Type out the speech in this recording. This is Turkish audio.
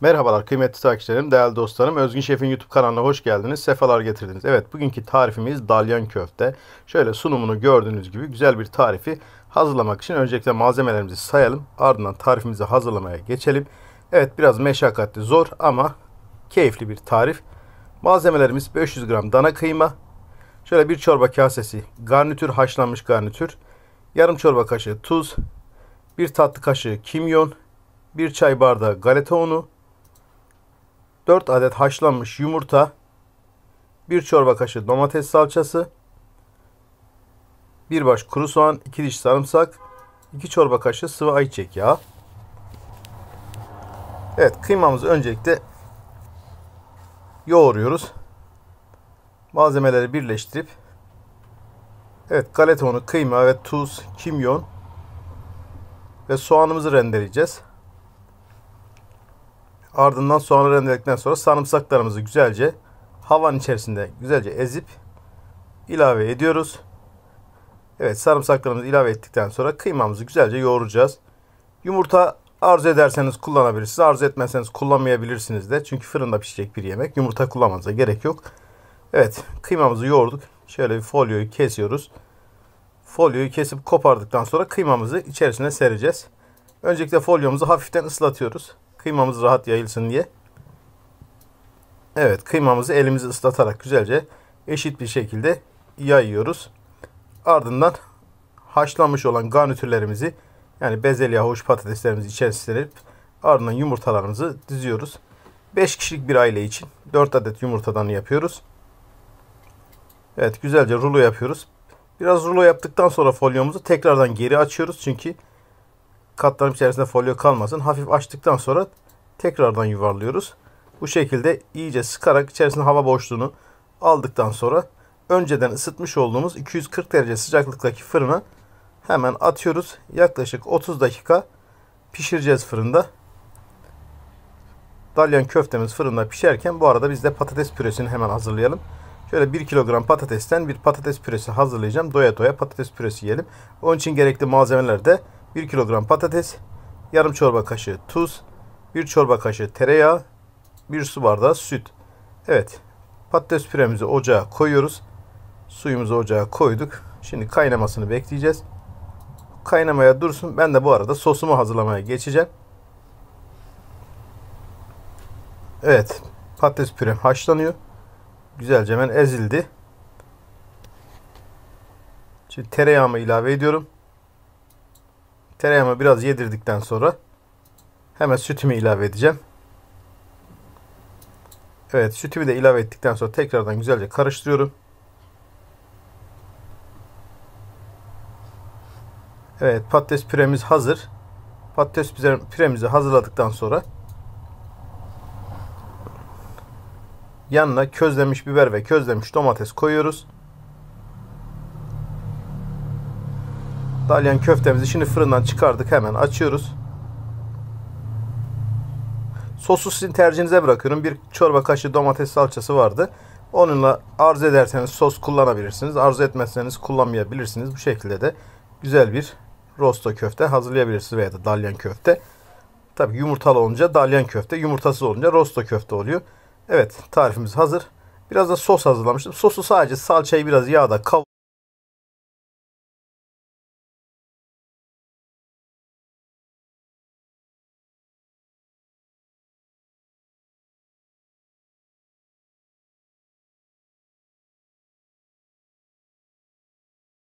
Merhabalar kıymetli takipçilerim, değerli dostlarım. Özgün Şef'in YouTube kanalına hoş geldiniz. Sefalar getirdiniz. Evet bugünkü tarifimiz dalyan köfte. Şöyle sunumunu gördüğünüz gibi güzel bir tarifi hazırlamak için öncelikle malzemelerimizi sayalım. Ardından tarifimizi hazırlamaya geçelim. Evet biraz meşakkatli zor ama keyifli bir tarif. Malzemelerimiz 500 gram dana kıyma. Şöyle bir çorba kasesi garnitür haşlanmış garnitür. Yarım çorba kaşığı tuz. Bir tatlı kaşığı kimyon. Bir çay bardağı galeta unu. 4 adet haşlanmış yumurta, 1 çorba kaşığı domates salçası, 1 baş kuru soğan, 2 diş sarımsak, 2 çorba kaşığı sıvı ayçiçek yağı. Evet kıymamızı öncelikle yoğuruyoruz. Malzemeleri birleştirip Evet galeta unu, kıyma ve tuz, kimyon ve soğanımızı rendeleyeceğiz. Ardından soğanı rendeledikten sonra sarımsaklarımızı güzelce havan içerisinde güzelce ezip ilave ediyoruz. Evet sarımsaklarımızı ilave ettikten sonra kıymamızı güzelce yoğuracağız. Yumurta arzu ederseniz kullanabilirsiniz. Arzu etmezseniz kullanmayabilirsiniz de. Çünkü fırında pişecek bir yemek. Yumurta kullanmanıza gerek yok. Evet kıymamızı yoğurduk. Şöyle bir folyoyu kesiyoruz. Folyoyu kesip kopardıktan sonra kıymamızı içerisine sereceğiz. Öncelikle folyomuzu hafiften ıslatıyoruz. Kıymamız rahat yayılsın diye. Evet kıymamızı elimizi ıslatarak güzelce eşit bir şekilde yayıyoruz. Ardından haşlanmış olan garnitürlerimizi yani bezelye, havuç, patateslerimizi içerisine serip ardından yumurtalarımızı diziyoruz. 5 kişilik bir aile için 4 adet yumurtadan yapıyoruz. Evet güzelce rulo yapıyoruz. Biraz rulo yaptıktan sonra folyomuzu tekrardan geri açıyoruz. Çünkü katların içerisinde folyo kalmasın. Hafif açtıktan sonra tekrardan yuvarlıyoruz. Bu şekilde iyice sıkarak içerisinde hava boşluğunu aldıktan sonra önceden ısıtmış olduğumuz 240 derece sıcaklıktaki fırına hemen atıyoruz. Yaklaşık 30 dakika pişireceğiz fırında. Dalyan köftemiz fırında pişerken bu arada biz de patates püresini hemen hazırlayalım. Şöyle 1 kilogram patatesten bir patates püresi hazırlayacağım. Doya doya patates püresi yiyelim. Onun için gerekli malzemeler de 1 kilogram patates, yarım çorba kaşığı tuz, 1 çorba kaşığı tereyağı, 1 su bardağı süt. Evet, patates püremizi ocağa koyuyoruz. Suyumuzu ocağa koyduk. Şimdi kaynamasını bekleyeceğiz. Kaynamaya dursun. Ben de bu arada sosumu hazırlamaya geçeceğim. Evet, patates pürem haşlanıyor. Güzelce hemen ezildi. Şimdi tereyağımı ilave ediyorum. Tereyağımı biraz yedirdikten sonra hemen sütümü ilave edeceğim. Evet sütümü de ilave ettikten sonra tekrardan güzelce karıştırıyorum. Evet patates püremiz hazır. Patates püremizi hazırladıktan sonra yanına közlemiş biber ve közlemiş domates koyuyoruz. Dalyan köftemizi şimdi fırından çıkardık. Hemen açıyoruz. Sosu sizin tercihinize bırakıyorum. Bir çorba kaşığı domates salçası vardı. Onunla arzu ederseniz sos kullanabilirsiniz. Arzu etmezseniz kullanmayabilirsiniz. Bu şekilde de güzel bir rosto köfte hazırlayabilirsiniz veya da dalyan köfte. Tabi yumurtalı olunca dalyan köfte, yumurtasız olunca rosto köfte oluyor. Evet tarifimiz hazır. Biraz da sos hazırlamıştım. Sosu sadece salçayı biraz yağda kavur.